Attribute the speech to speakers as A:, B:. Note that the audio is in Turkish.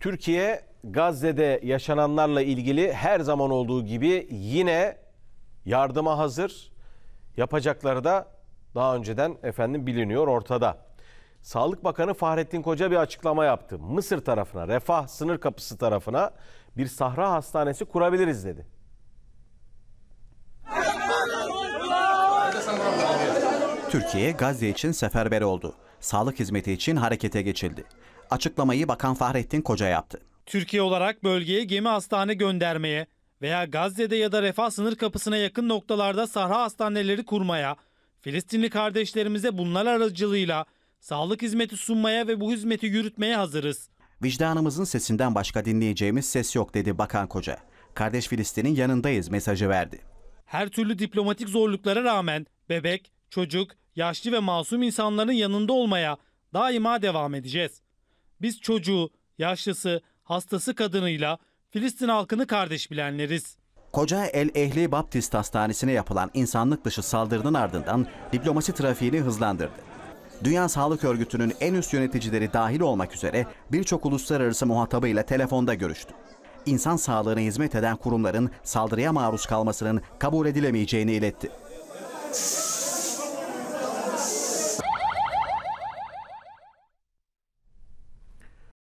A: Türkiye Gazze'de yaşananlarla ilgili her zaman olduğu gibi yine yardıma hazır. Yapacakları da daha önceden efendim biliniyor ortada. Sağlık Bakanı Fahrettin Koca bir açıklama yaptı. Mısır tarafına, Refah sınır kapısı tarafına bir sahra hastanesi kurabiliriz dedi.
B: Türkiye Gazze için seferber oldu sağlık hizmeti için harekete geçildi. Açıklamayı Bakan Fahrettin Koca yaptı.
C: Türkiye olarak bölgeye gemi hastane göndermeye veya Gazze'de ya da Refah sınır kapısına yakın noktalarda sahra hastaneleri kurmaya, Filistinli kardeşlerimize bunlar aracılığıyla sağlık hizmeti sunmaya ve bu hizmeti yürütmeye hazırız.
B: Vicdanımızın sesinden başka dinleyeceğimiz ses yok dedi Bakan Koca. Kardeş Filistin'in yanındayız mesajı verdi.
C: Her türlü diplomatik zorluklara rağmen bebek, çocuk yaşlı ve masum insanların yanında olmaya daima devam edeceğiz. Biz çocuğu, yaşlısı, hastası kadınıyla Filistin halkını kardeş bilenleriz. Koca
B: El Ehli Baptist Hastanesi'ne yapılan insanlık dışı saldırının ardından diplomasi trafiğini hızlandırdı. Dünya Sağlık Örgütü'nün en üst yöneticileri dahil olmak üzere birçok uluslararası muhatabıyla telefonda görüştü. İnsan sağlığına hizmet eden kurumların saldırıya maruz kalmasının kabul edilemeyeceğini iletti.